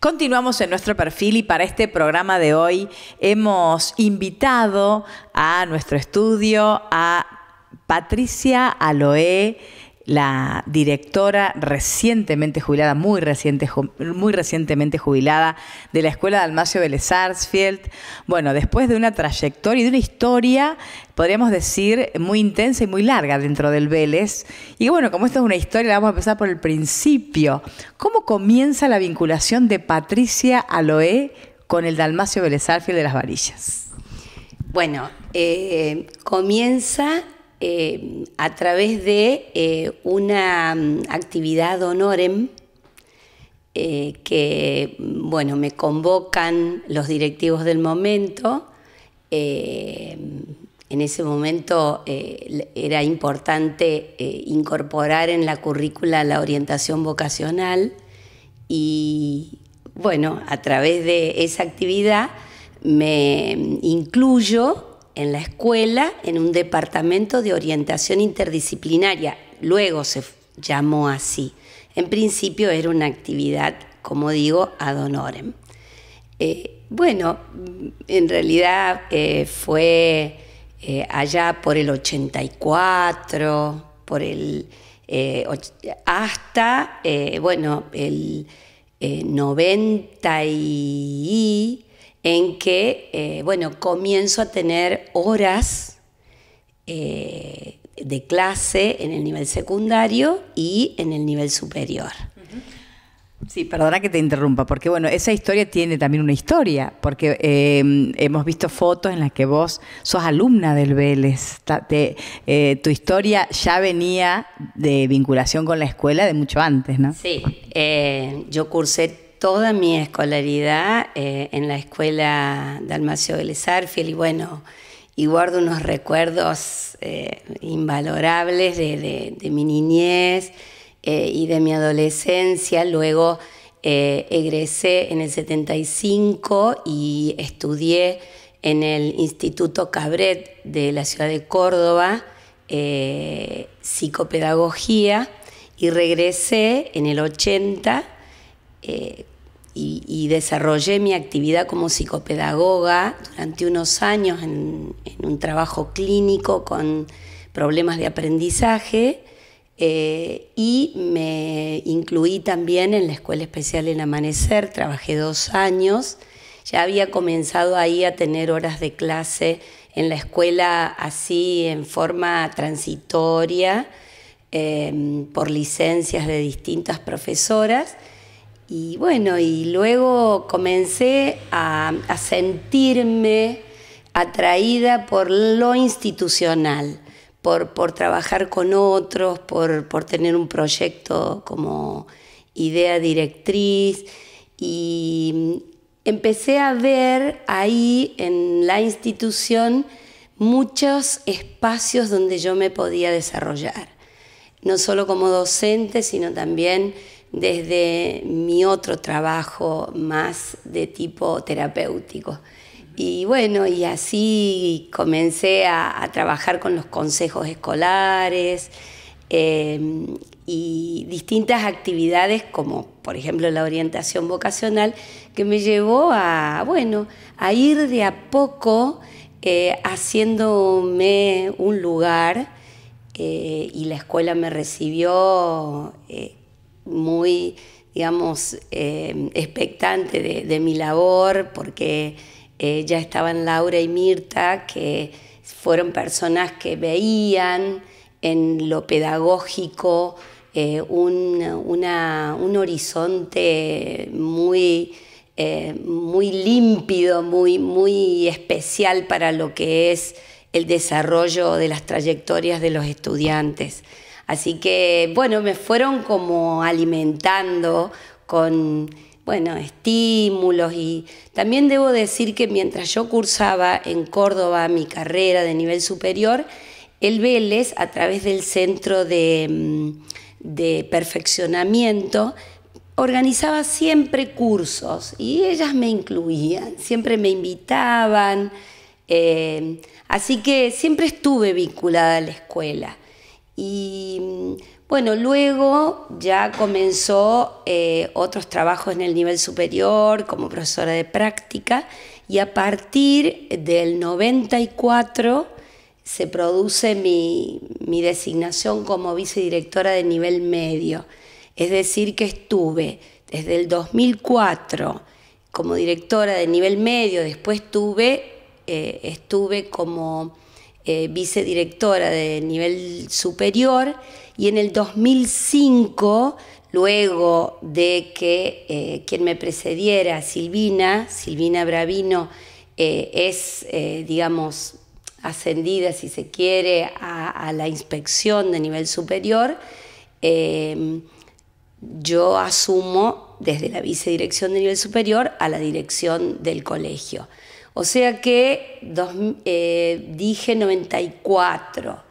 Continuamos en nuestro perfil y para este programa de hoy hemos invitado a nuestro estudio a Patricia Aloé la directora recientemente jubilada, muy, muy recientemente jubilada de la Escuela de Almacio Vélez Bueno, después de una trayectoria y de una historia, podríamos decir, muy intensa y muy larga dentro del Vélez. Y bueno, como esta es una historia, la vamos a empezar por el principio. ¿Cómo comienza la vinculación de Patricia Aloé con el Dalmacio Vélez de las Varillas? Bueno, eh, comienza eh, a través de eh, una mm, actividad honorem eh, que, bueno, me convocan los directivos del momento. en ese momento era importante incorporar en la currícula la orientación vocacional y, bueno, a través de esa actividad me mm, incluyo en la escuela, en un departamento de orientación interdisciplinaria. Luego se llamó así. En principio era una actividad, como digo, ad honorem. Eh, bueno, en realidad eh, fue eh, allá por el 84, por el, hasta, bueno, el 90 y en que, eh, bueno, comienzo a tener horas eh, de clase en el nivel secundario y en el nivel superior. Sí, perdona que te interrumpa, porque bueno, esa historia tiene también una historia, porque em, hemos visto fotos en las que vos sos alumna del Vélez. Eh, tu historia ya venía de vinculación con la escuela de mucho antes, ¿no? Sí, yo cursé toda mi escolaridad eh, en la escuela Dalmacio Belezarfiel y bueno, y guardo unos recuerdos eh, invalorables de, mi niñez eh, y de mi adolescencia. Luego egresé en el 75 y estudié en el Instituto Cabret de la ciudad de Córdoba, psicopedagogía, y regresé en el 80 y, desarrollé mi actividad como psicopedagoga durante unos años en, un trabajo clínico con problemas de aprendizaje eh, y me incluí también en la Escuela Especial en Amanecer, trabajé dos años, ya había comenzado ahí a tener horas de clase en la escuela así en forma transitoria eh, por licencias de distintas profesoras y bueno, y luego comencé a, sentirme atraída por lo institucional, por, trabajar con otros, por, tener un proyecto como idea directriz. Y empecé a ver ahí en la institución muchos espacios donde yo me podía desarrollar, no solo como docente, sino también desde mi otro trabajo más de tipo terapéutico. Y bueno, y así comencé a, trabajar con los consejos escolares em, y distintas actividades como por ejemplo la orientación vocacional que me llevó a, bueno, a ir de a poco eh, haciéndome un lugar eh, y la escuela me recibió eh, muy, digamos, eh, expectante de, mi labor, porque eh, ya estaban Laura y Mirta, que fueron personas que veían en lo pedagógico eh, un, horizonte muy, muy límpido, muy, muy especial para lo que es el desarrollo de las trayectorias de los estudiantes. Así que, bueno, me fueron como alimentando con, bueno, estímulos y también debo decir que mientras yo cursaba en Córdoba mi carrera de nivel superior, el Vélez, a través del centro de, mm, perfeccionamiento, organizaba siempre cursos y ellas me incluían, siempre me invitaban, eh, así que siempre estuve vinculada a la escuela. Y mm, bueno, luego ya comenzó eh, otros trabajos en el nivel superior como profesora de práctica y a partir del 94 se produce mi, designación como vicedirectora de nivel medio. Es decir, que estuve desde el 2004 como directora de nivel medio, después eh, estuve como eh, vicedirectora de nivel superior y en el 2005, luego de que eh, quien me precediera, Silvina, Silvina Bravino, eh, es, digamos, ascendida, si se quiere, a la inspección de nivel superior, em, yo asumo desde la vicedirección de nivel superior a la dirección del colegio. O sea que eh, dije 94,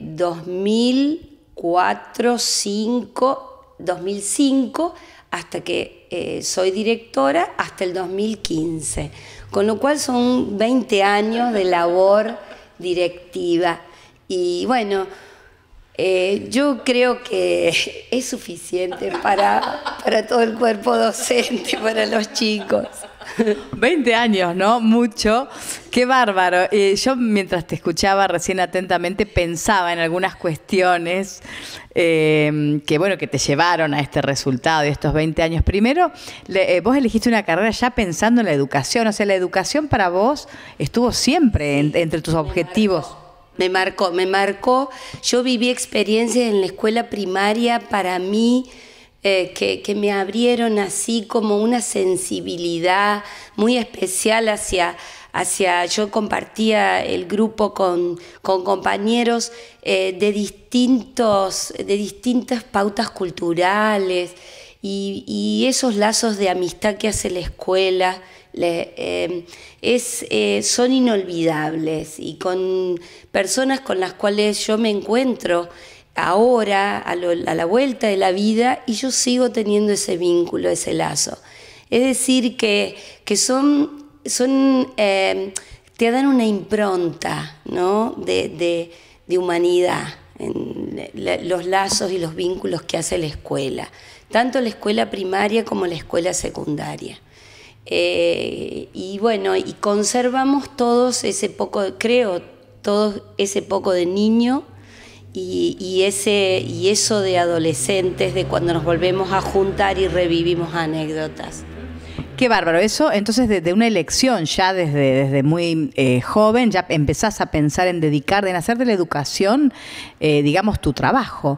2004, 5, 2005, hasta que eh, soy directora, hasta el 2015. Con lo cual son 20 años de labor directiva. Y bueno, eh, yo creo que es suficiente para, para todo el cuerpo docente, para los chicos. 20 años, ¿no? Mucho. Qué bárbaro. Eh, yo mientras te escuchaba recién atentamente pensaba en algunas cuestiones eh, que, bueno, que te llevaron a este resultado de estos 20 años. Primero, vos elegiste una carrera ya pensando en la educación. O sea, la educación para vos estuvo siempre entre tus objetivos. Me marcó, me marcó. Yo viví experiencias en la escuela primaria para mí eh, que, me abrieron así como una sensibilidad muy especial hacia... hacia yo compartía el grupo con, compañeros eh, de, distintos, de distintas pautas culturales y, y esos lazos de amistad que hace la escuela eh, eh, son inolvidables y con personas con las cuales yo me encuentro ahora, a, la vuelta de la vida, y yo sigo teniendo ese vínculo, ese lazo. Es decir, que, son, eh, te dan una impronta de, de humanidad en los lazos y los vínculos que hace la escuela, tanto la escuela primaria como la escuela secundaria. Eh, y bueno, y conservamos todos ese poco, creo, todos ese poco de niño y, ese, y eso de adolescentes, de cuando nos volvemos a juntar y revivimos anécdotas. Qué bárbaro, eso entonces desde una elección ya desde, desde muy eh, joven ya empezás a pensar en dedicar, en hacer de la educación, eh, digamos, tu trabajo.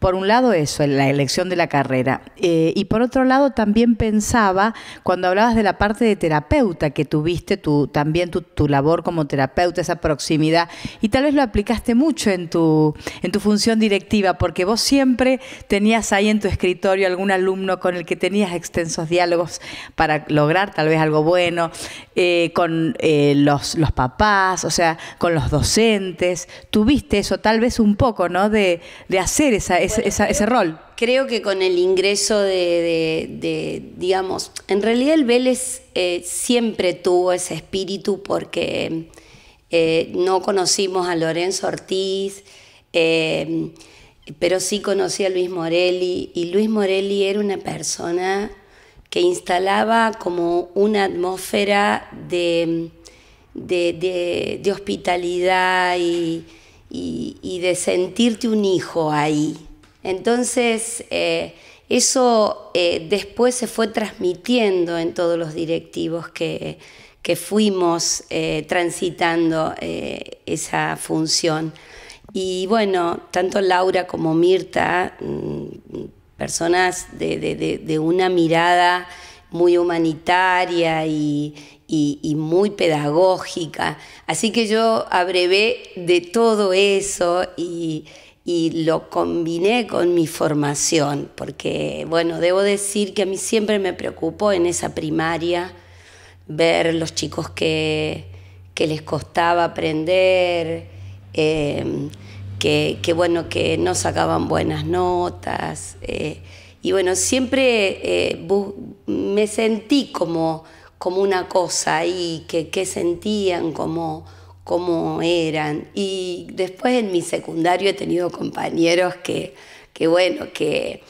Por un lado eso, la elección de la carrera. Eh, y por otro lado también pensaba, cuando hablabas de la parte de terapeuta que tuviste, también tu, labor como terapeuta, esa proximidad, y tal vez lo aplicaste mucho en tu, en tu función directiva, porque vos siempre tenías ahí en tu escritorio algún alumno con el que tenías extensos diálogos para lograr tal vez algo bueno, eh, con eh, los, los papás, o sea, con los docentes. Tuviste eso tal vez un poco, ¿no? De, de hacer esa ese rol. Creo que con el ingreso de, digamos, en realidad el Vélez eh, siempre tuvo ese espíritu porque eh, no conocimos a Lorenzo Ortiz, eh, pero sí conocí a Luis Morelli y Luis Morelli era una persona que instalaba como una atmósfera de, de, hospitalidad y, de sentirte un hijo ahí. Entonces, eh, eso eh, después se fue transmitiendo en todos los directivos que, fuimos eh, transitando esa función. Y bueno, tanto Laura como Mirta, mm, personas de, una mirada muy humanitaria y, y, muy pedagógica. Así que yo abrevé de todo eso y y lo combiné con mi formación, porque bueno, debo decir que a mí siempre me preocupó en esa primaria ver los chicos que, les costaba aprender, eh, que, bueno, que no sacaban buenas notas. Eh, y bueno, siempre eh, me sentí como, como una cosa ahí, que sentían como cómo eran. Y después en mi secundario he tenido compañeros que, bueno, que,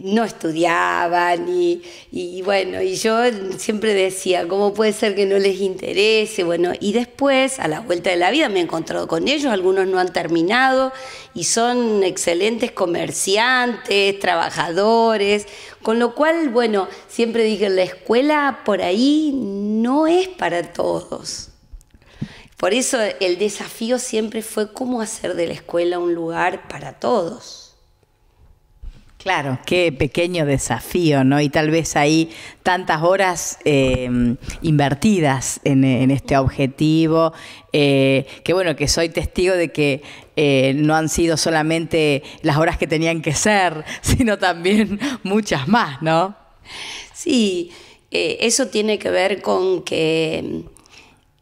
no estudiaban y, y, bueno, y yo siempre decía, ¿cómo puede ser que no les interese? Bueno, y después, a la vuelta de la vida, me he encontrado con ellos, algunos no han terminado y son excelentes comerciantes, trabajadores, con lo cual, bueno, siempre dije, la escuela por ahí no es para todos. Por eso el desafío siempre fue cómo hacer de la escuela un lugar para todos. Claro, qué pequeño desafío, ¿no? Y tal vez ahí tantas horas em, invertidas en, este objetivo, eh, que bueno, que soy testigo de que eh, no han sido solamente las horas que tenían que ser, sino también muchas más, ¿no? Sí, eh, eso tiene que ver con que em,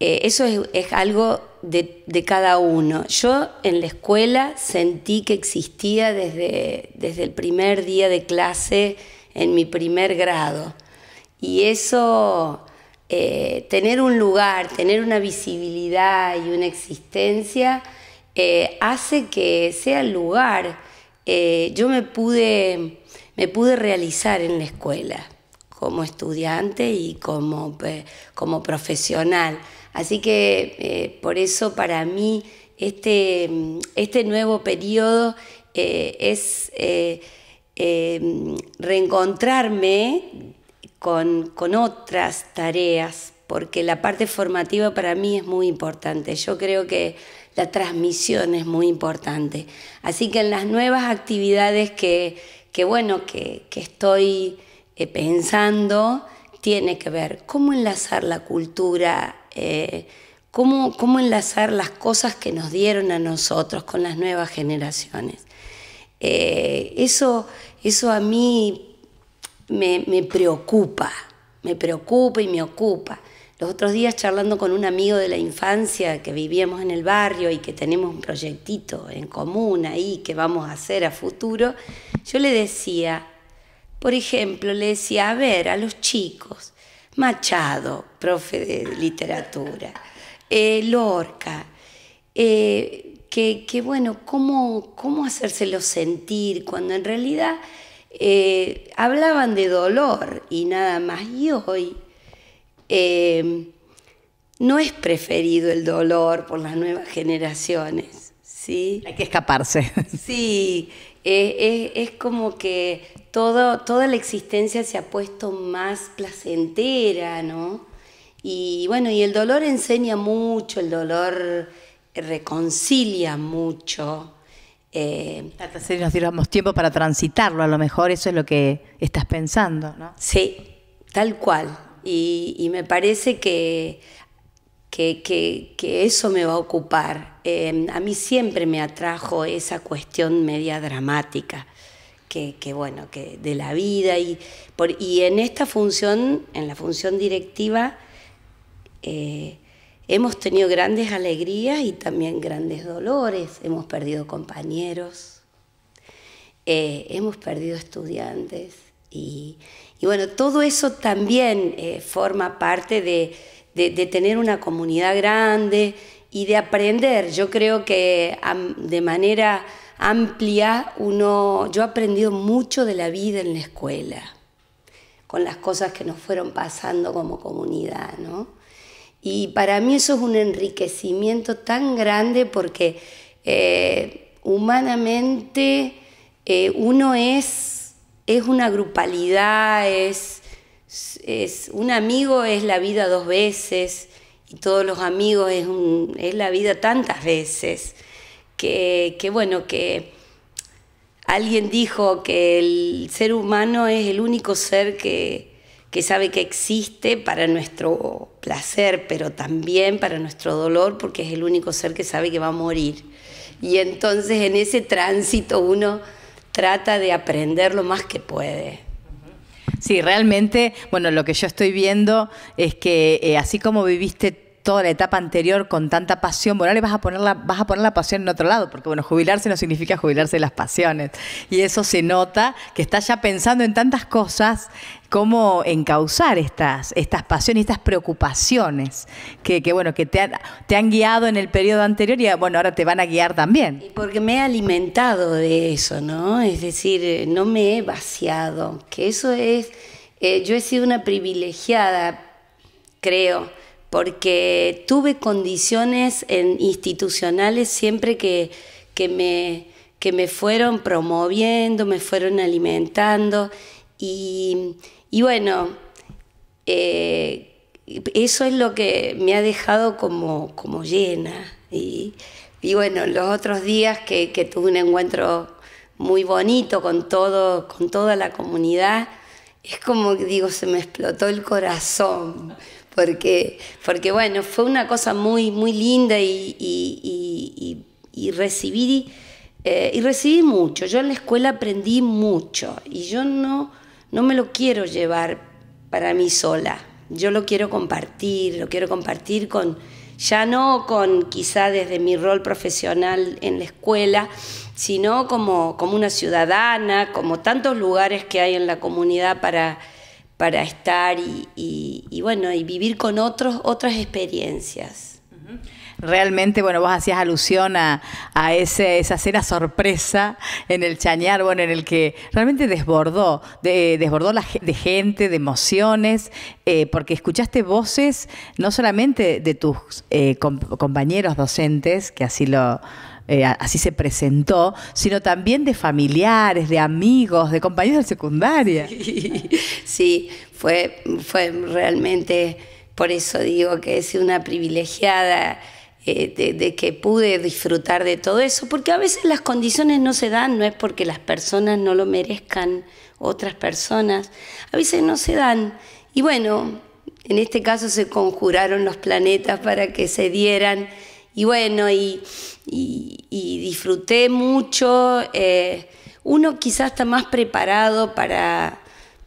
eh, eso es, algo de, cada uno. Yo en la escuela sentí que existía desde, el primer día de clase, en mi primer grado. Y eso, eh, tener un lugar, tener una visibilidad y una existencia, eh, hace que sea el lugar. yo me pude, me pude realizar en la escuela como estudiante y como profesional. Así que eh, por eso para mí este, este nuevo periodo eh, es eh, em, reencontrarme con, otras tareas, porque la parte formativa para mí es muy importante. Yo creo que la transmisión es muy importante. Así que en las nuevas actividades que, bueno, que estoy pensando, tiene que ver cómo enlazar la cultura eh, cómo, enlazar las cosas que nos dieron a nosotros con las nuevas generaciones. Eh, eso, eso a mí me, me, preocupa, me preocupa y me ocupa. Los otros días charlando con un amigo de la infancia que vivíamos en el barrio y que tenemos un proyectito en común ahí que vamos a hacer a futuro, yo le decía, por ejemplo, le decía, a ver, a los chicos, Machado, profe de literatura, eh, Lorca, eh, que, bueno, cómo, cómo hacérselo sentir cuando en realidad eh, hablaban de dolor y nada más. Y hoy no es preferido el dolor por las nuevas generaciones. ¿sí? Hay que escaparse. Sí, es como que toda la existencia se ha puesto más placentera, ¿no? Y bueno, y el dolor enseña mucho, el dolor reconcilia mucho. Eh, si nos diéramos tiempo para transitarlo, a lo mejor eso es lo que estás pensando, ¿no? Sí, tal cual. Y, me parece que, eso me va a ocupar. Eh, a mí siempre me atrajo esa cuestión media dramática que, bueno, que de la vida y, y en esta función, en la función directiva, eh, hemos tenido grandes alegrías y también grandes dolores, hemos perdido compañeros, eh, hemos perdido estudiantes y, bueno, todo eso también eh, forma parte de, de, tener una comunidad grande y de aprender. Yo creo que de manera amplia, uno, yo he aprendido mucho de la vida en la escuela, con las cosas que nos fueron pasando como comunidad, ¿no? Y para mí eso es un enriquecimiento tan grande porque eh, humanamente eh, uno es, una grupalidad, es, un amigo es la vida dos veces y todos los amigos es la vida tantas veces que, que bueno, que alguien dijo que el ser humano es el único ser que, sabe que existe para nuestro placer, pero también para nuestro dolor, porque es el único ser que sabe que va a morir. Y entonces en ese tránsito uno trata de aprender lo más que puede. Sí, realmente, bueno, lo que yo estoy viendo es que eh, así como viviste toda la etapa anterior con tanta pasión, bueno, ahora le vas a poner la, vas a poner la pasión en otro lado, porque bueno, jubilarse no significa jubilarse de las pasiones. Y eso se nota que estás ya pensando en tantas cosas cómo encauzar estas, estas pasiones, estas preocupaciones que, bueno, que te han, guiado en el periodo anterior y bueno, ahora te van a guiar también. porque me he alimentado de eso, ¿no? Es decir, no me he vaciado, que eso es, eh, yo he sido una privilegiada, creo porque tuve condiciones institucionales siempre que, que, me, fueron promoviendo, me fueron alimentando y, bueno, eh, eso es lo que me ha dejado como, llena. Y, bueno, los otros días que, tuve un encuentro muy bonito con, todo, con toda la comunidad, es como que digo, se me explotó el corazón, porque, porque bueno, fue una cosa muy, muy linda y, y, y, eh, y recibí, mucho. Yo en la escuela aprendí mucho y yo no, no me lo quiero llevar para mí sola. Yo lo quiero compartir, lo quiero compartir con, ya no con quizá desde mi rol profesional en la escuela, sino como una ciudadana, como tantos lugares que hay en la comunidad para para estar y, bueno, y vivir con otros, otras experiencias. Realmente, bueno, vos hacías alusión a, a ese, esa cena sorpresa en el Chañar, bueno, en el que realmente desbordó, de, desbordó la, de gente, de emociones, eh, porque escuchaste voces no solamente de tus eh, compañeros docentes, que así lo, eh, así se presentó, sino también de familiares, de amigos, de compañeros de secundaria. Sí, fue, fue realmente, por eso digo que es una privilegiada. Eh, de, de, que pude disfrutar de todo eso, porque a veces las condiciones no se dan, no es porque las personas no lo merezcan, otras personas, a veces no se dan. Y bueno, en este caso se conjuraron los planetas para que se dieran y bueno, y, disfruté mucho. Eh, uno quizás está más preparado para,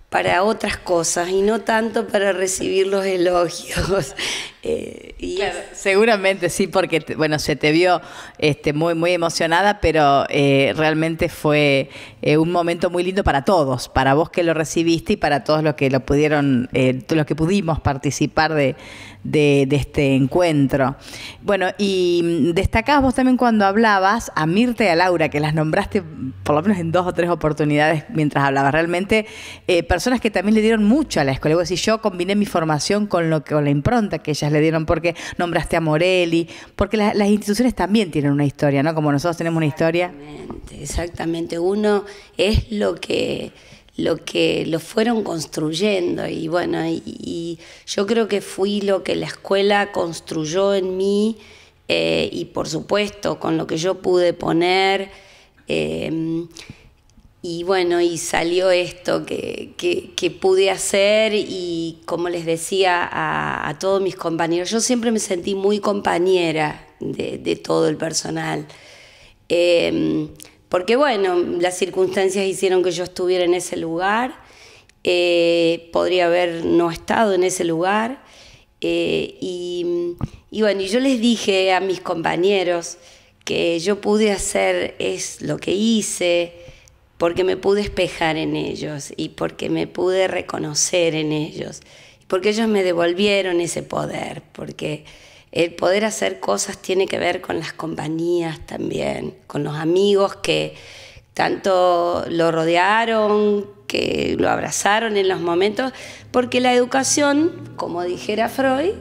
para otras cosas y no tanto para recibir los elogios. Eh, y seguramente sí, porque bueno, se te vio este, muy, muy emocionada, pero eh, realmente fue eh, un momento muy lindo para todos, para vos que lo recibiste y para todos los que lo pudieron, los que pudimos participar de, de, este encuentro. Bueno, y mm, destacabas vos también cuando hablabas a Mirta y a Laura, que las nombraste por lo menos en dos o tres oportunidades mientras hablabas. Realmente personas que también le dieron mucho a la escuela. Vos decís, yo combiné mi formación con lo con la impronta que ella le dieron porque nombraste a Morelli, porque las instituciones también tienen una historia, ¿no? Como nosotros tenemos una historia. Exactamente, Uno es lo que lo que lo fueron construyendo y bueno, y, yo creo que fui lo que la escuela construyó en mí eh, y por supuesto con lo que yo pude poner. Eh, y bueno, y salió esto que, pude hacer y como les decía a, todos mis compañeros, yo siempre me sentí muy compañera de, todo el personal. Em, porque bueno, las circunstancias hicieron que yo estuviera en ese lugar, eh, podría haber no estado en ese lugar. Eh, y, bueno, y yo les dije a mis compañeros que yo pude hacer es lo que hice porque me pude espejar en ellos y porque me pude reconocer en ellos, porque ellos me devolvieron ese poder, porque el poder hacer cosas tiene que ver con las compañías también, con los amigos que tanto lo rodearon, que lo abrazaron en los momentos, porque la educación, como dijera Freud,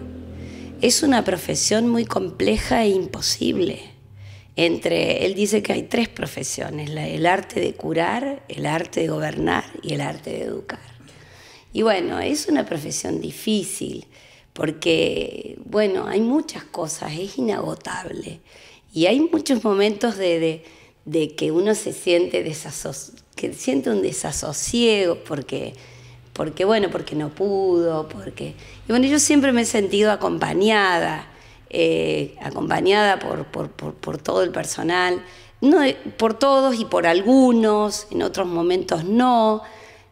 es una profesión muy compleja e imposible entre, él dice que hay tres profesiones, el arte de curar, el arte de gobernar y el arte de educar. Y bueno, es una profesión difícil porque, bueno, hay muchas cosas, es inagotable. Y hay muchos momentos de, que uno se siente que siente un desasosiego porque, porque, bueno, porque no pudo, porque... Y bueno, yo siempre me he sentido acompañada eh, acompañada por, por, todo el personal, no, por todos y por algunos, en otros momentos no,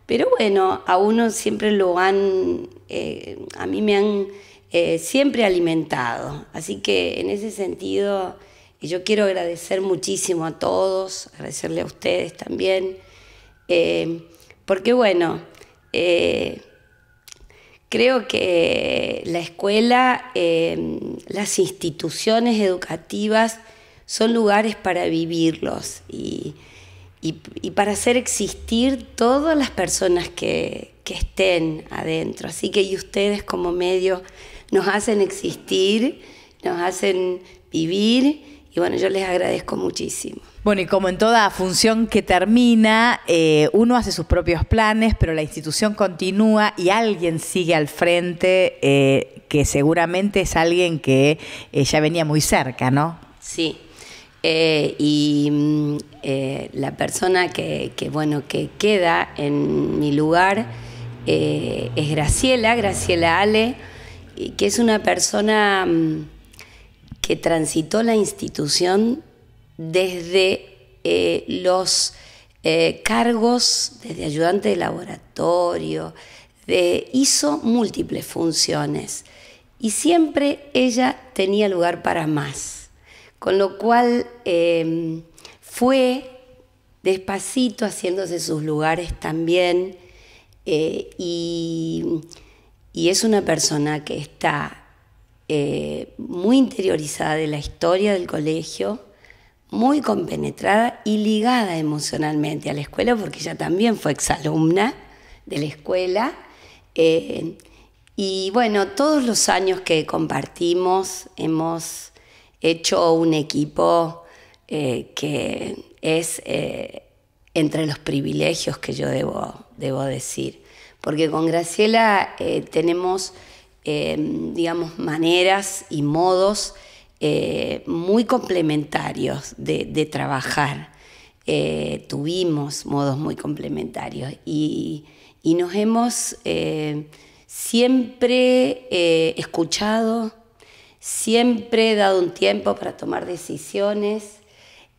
pero bueno, a uno siempre lo han, eh, a mí me han eh, siempre alimentado, así que en ese sentido yo quiero agradecer muchísimo a todos, agradecerle a ustedes también, porque bueno, Creo que la escuela, em, las instituciones educativas son lugares para vivirlos y, para hacer existir todas las personas que, estén adentro. Así que y ustedes como medio nos hacen existir, nos hacen vivir y bueno, yo les agradezco muchísimo. Bueno, y como en toda función que termina, eh, uno hace sus propios planes, pero la institución continúa y alguien sigue al frente, eh, que seguramente es alguien que eh, ya venía muy cerca, ¿no? Sí. y mm, la persona que, que, bueno, que queda en mi lugar es Graciela, Graciela Ale, que es una persona mm, que transitó la institución desde eh, los eh, cargos, desde ayudante de laboratorio, hizo múltiples funciones y siempre ella tenía lugar para más, con lo cual em, fue despacito haciéndose sus lugares también eh, y, es una persona que está muy interiorizada de la historia del colegio, muy compenetrada y ligada emocionalmente a la escuela, porque ella también fue exalumna de la escuela. Eh, y bueno, todos los años que compartimos hemos hecho un equipo eh, que es eh, entre los privilegios que yo debo, debo decir. Porque con Graciela tenemos, digamos, maneras y modos eh, muy complementarios de, trabajar. Eh, tuvimos modos muy complementarios y, nos hemos eh, siempre escuchado, siempre dado un tiempo para tomar decisiones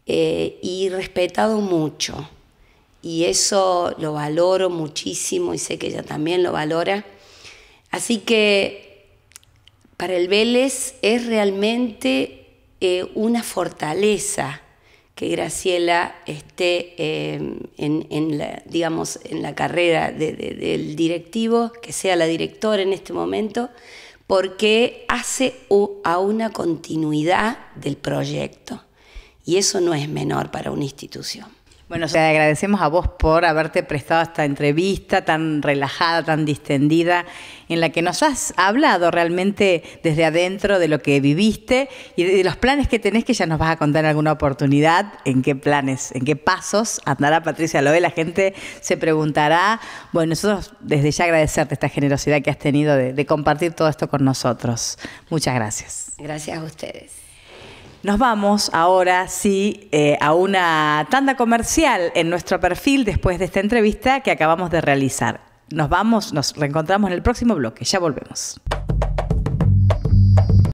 y respetado mucho. Y eso lo valoro muchísimo y sé que ella también lo valora. Así que para el Vélez es realmente eh, una fortaleza que Graciela esté eh, en, la, digamos, en la carrera del directivo, que sea la directora en este momento, porque hace a una continuidad del proyecto. Y eso no es menor para una institución. Bueno, te agradecemos a vos por haberte prestado esta entrevista tan relajada, tan distendida, en la que nos has hablado realmente desde adentro de lo que viviste y de los planes que tenés, que ya nos vas a contar en alguna oportunidad, en qué planes, en qué pasos andará Patricia Loé. La gente se preguntará. Bueno, nosotros desde ya agradecerte esta generosidad que has tenido de, de compartir todo esto con nosotros. Muchas gracias. Gracias a ustedes. Nos vamos ahora, sí, eh, a una tanda comercial en nuestro perfil después de esta entrevista que acabamos de realizar. Nos vamos, nos reencontramos en el próximo bloque. Ya volvemos.